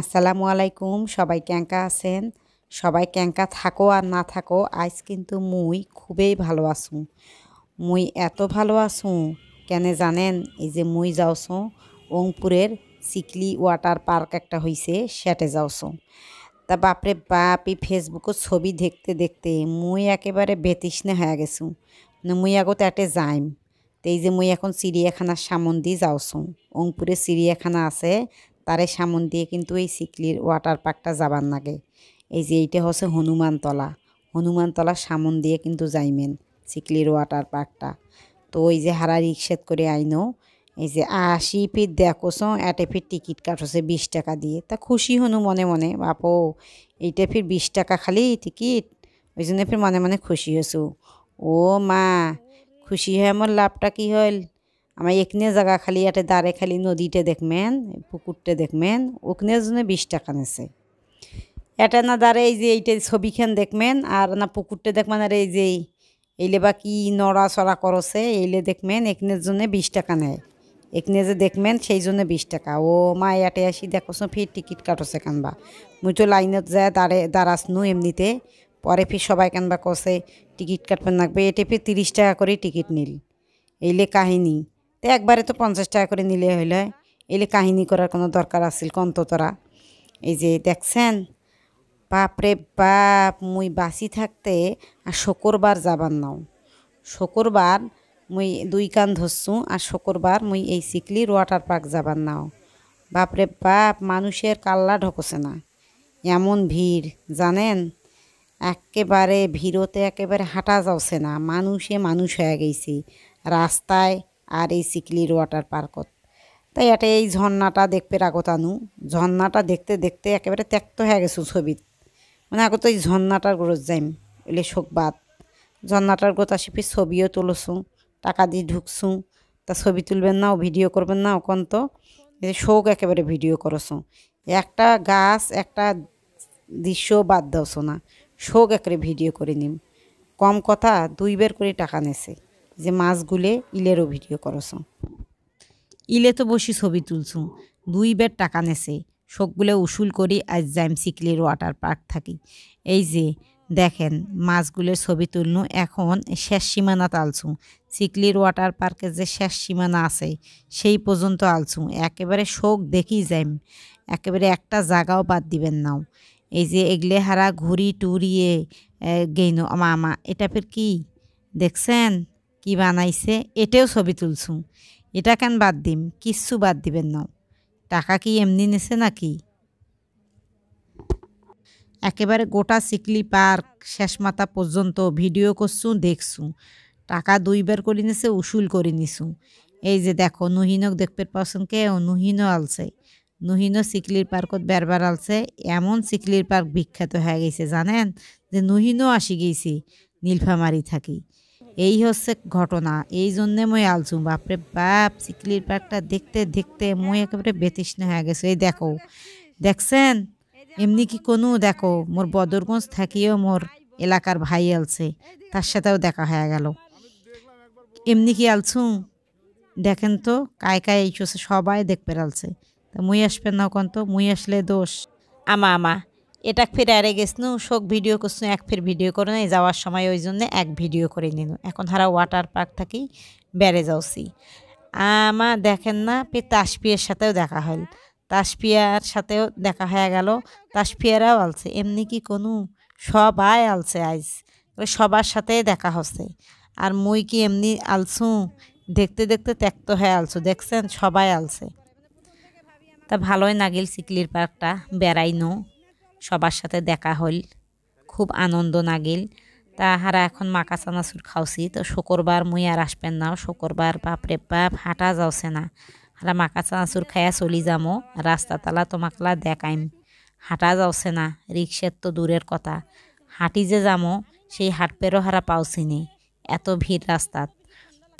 আসসালামু আলাইকুম সবাই ক্যাঙ্কা আছেন সবাই ক্যাঙ্কা থাকো আর না থাকো আজ কিন্তু মুই খুবই ভালো আসু মুই এত ভালো আসু কেন জানেন এই যে মুই যাওছো ওংপুরের সিকলি ওয়াটার পার্ক একটা হইছে সেটে যাওছো তা বাপরে বাপি ফেসবুকের ফেসবুকে ছবি দেখতে দেখতে মুই একেবারে বেতৃষ্ণে হয়ে গেছু মুই আগত এটে যাইম তো এই যে মুই এখন চিড়িয়াখানার সামন দিয়ে যাওছো অংপুরে চিড়িয়াখানা আছে তারে সামন দিয়ে কিন্তু এই সিকলির ওয়াটার পার্কটা যাবার লাগে এই যে এইটা হচ্ছে হনুমানতলা হনুমানতলার সামন দিয়ে কিন্তু যাইমেন সিকলির ওয়াটার পার্কটা তো ওই যে হারা রিক্সেত করে আইনো এই যে আশি ফিট দেখোছো এটা ফির টিকিট কাটছে বিশ টাকা দিয়ে তা খুশি হনু মনে মনে বাপো এইটা ফির বিশ টাকা খালি টিকিট ওই জন্য ফির মনে মনে খুশি হয়েছো ও মা খুশি হয়ে আমার লাভটা কী হল আমার একনে জায়গা খালি এটা দাঁড়ে খালি নদীতে দেখবেন পুকুরটা দেখবেন ওখানে জন্য বিশ টাকা নেছে এটা না দাঁড়ে এই যে এইটা ছবিখান দেখবেন আর না পুকুরটা দেখবেন আর এই যে এইলে বা কি চড়া করছে এইলে দেখবেন একনের জন্য বিশ টাকা নেয় একনে যে দেখবেন সেই জন্য বিশ টাকা ও মা এটা আসি দেখোছো ফির টিকিট কাটোসে কানবা মুই তো লাইনত যায় দাঁড়ে দাঁড়াসনু এমনিতে পরে ফির সবাই কানবা কষে টিকিট কাটবেন লাগবে এটা ফির তিরিশ টাকা করে টিকিট নিল এইলে কাহিনী তো একবারে তো পঞ্চাশ টাকা করে নিলে হইলে এলে কাহিনী করার কোনো দরকার আছিল কন্ত তোরা এই যে দেখছেন বাপরে বাপ মুই বাসি থাকতে আর শুক্রবার যাবার নাও শুক্রবার মুই দুই কান ধরছু আর শুক্রবার মুই এই সিকলির ওয়াটার পার্ক যাবার নাও বাপরে বাপ মানুষের কাল্লা ঢকছে না এমন ভিড় জানেন একেবারে ভিড়তে একেবারে হাঁটা যাওছে না মানুষে মানুষ হয়ে গেছি রাস্তায় আর এই সিকলির ওয়াটার পার্কত তাই এটা এই ঝর্ণাটা দেখবে রাগতানু ঝর্নাটা দেখতে দেখতে একেবারে ত্যাক্ত হয়ে গেছো ছবি মানে আগত এই ঝর্নাটার গরজ যাইম এলে শোকবাদ ঝর্নাটার গোতা শিপি ছবিও তুলসুঁ টাকা দিয়ে ঢুকসুঁ তা ছবি তুলবেন না ও ভিডিও করবেন না ওখান তো শোক একেবারে ভিডিও করছো একটা গাছ একটা দৃশ্য বাদ দাওছো না শোক একেবারে ভিডিও করে নিম কম কথা দুই বের করে টাকা নেছে যে মাছগুলে ইলেরও ভিডিও করছ ইলে তো বসি ছবি তুলছ দুই বেড় টাকা নেছে শোকগুলো উসুল করি আজ যাইম সিকলির ওয়াটার পার্ক থাকি এই যে দেখেন মাছগুলোর ছবি তুলন এখন শেষ সীমানা তালছু চিকলির ওয়াটার পার্কে যে শেষ সীমানা আছে সেই পর্যন্ত আলছু একেবারে শোক দেখি যাইম একেবারে একটা জায়গাও বাদ দিবেন নাও এই যে এগলে হারা ঘুরি টুরিয়ে আমা আমা এটা ফের কি দেখছেন কি বানাইছে এটাও ছবি তুলছু এটা কেন বাদ দিম কিচ্ছু বাদ দিবেন না টাকা কি এমনি নিছে নাকি একেবারে গোটা সিকলি পার্ক শেষ মাথা পর্যন্ত ভিডিও করছু দেখছু টাকা দুইবার করে নিছে উসুল করে নিছু এই যে দেখো নুহিনক দেখতে পাচ্ছেন কে নুহিনও আলছে নুহিনো সিকলির পার্কত বেরবার আলছে এমন সিকলির পার্ক বিখ্যাত হয়ে গেছে জানেন যে নুহিনও আসি গেছি নীলফামারি থাকি এই হচ্ছে ঘটনা এই জন্যে মই আলছু বাপরে বাপ চিকলির পার্কটা দেখতে দেখতে মই একেবারে বেতৃষ্ণ হয়ে গেছে এই দেখো দেখছেন এমনি কি কোনো দেখো মোর বদরগঞ্জ থাকিও মোর এলাকার ভাই আলছে তার সাথেও দেখা হয়ে গেল এমনি কি আলছু দেখেন তো কায় কায় এই সবাই দেখবে আলছে তা মুই আসবেন না কন্ত মুই আসলে দোষ আমা আমা এটা ফের আরে গেছনু শোক ভিডিও করছু এক ফের ভিডিও করে নাই যাওয়ার সময় ওই জন্য এক ভিডিও করে নিল এখন হারা ওয়াটার পার্ক থাকি বেড়ে যাওসি আমার দেখেন না পে তাসপিয়ার সাথেও দেখা হল তাসপিয়ার সাথেও দেখা হয়ে গেল তাসপিয়ারাও আলছে এমনি কি কোনো সবাই আলছে আইস সবার সাথে দেখা হচ্ছে আর মুই কি এমনি আলছু দেখতে দেখতে ত্যাক্ত হয়ে আলছু দেখছেন সবাই আলছে তা ভালোই নাগিল সিকলির পার্কটা বেড়াই নো সবার সাথে দেখা হইল খুব আনন্দ নাগিল তা হারা এখন মাকা চানাচুর খাওছি তো শুক্রবার মুই আর আসবেন না শুক্রবার বাপরে বাপ হাঁটা যাওছে না হারা মাকা চানাচুর খাইয়া চলি যামো রাস্তা তালা তোমাকলা দেখাইম হাঁটা যাওছে না রিক্সের তো দূরের কথা হাঁটি যে যামো সেই হাঁটপেরও হারা পাওছিনি এত ভিড় রাস্তাত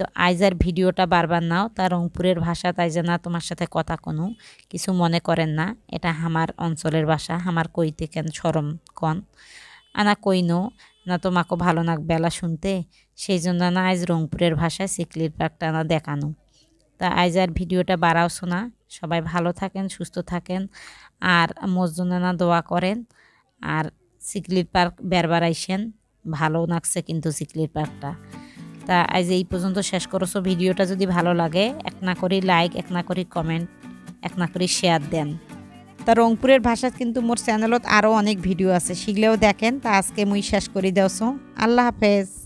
তো আইজ আর ভিডিওটা বারবার নাও তা রংপুরের ভাষা তাই যেন তোমার সাথে কথা কোনো কিছু মনে করেন না এটা আমার অঞ্চলের ভাষা আমার কইতে কেন সরম কন আনা কইনো না তোমাকে ভালো নাক বেলা শুনতে সেই জন্য না আজ রংপুরের ভাষায় সিকলির পাকটা না দেখানো তা আজ আর ভিডিওটা বাড়াও শোনা সবাই ভালো থাকেন সুস্থ থাকেন আর না দোয়া করেন আর সিকলির পার্ক বেরবার আইসেন ভালো লাগছে কিন্তু সিকলির পার্কটা তা আজ এই পর্যন্ত শেষ করছো ভিডিওটা যদি ভালো লাগে এক না করি লাইক এক না করি কমেন্ট এক না করি শেয়ার দেন তা রংপুরের ভাষা কিন্তু মোর চ্যানেলত আরও অনেক ভিডিও আছে শিখলেও দেখেন তা আজকে মুই শেষ করি দেওছো আল্লাহ হাফেজ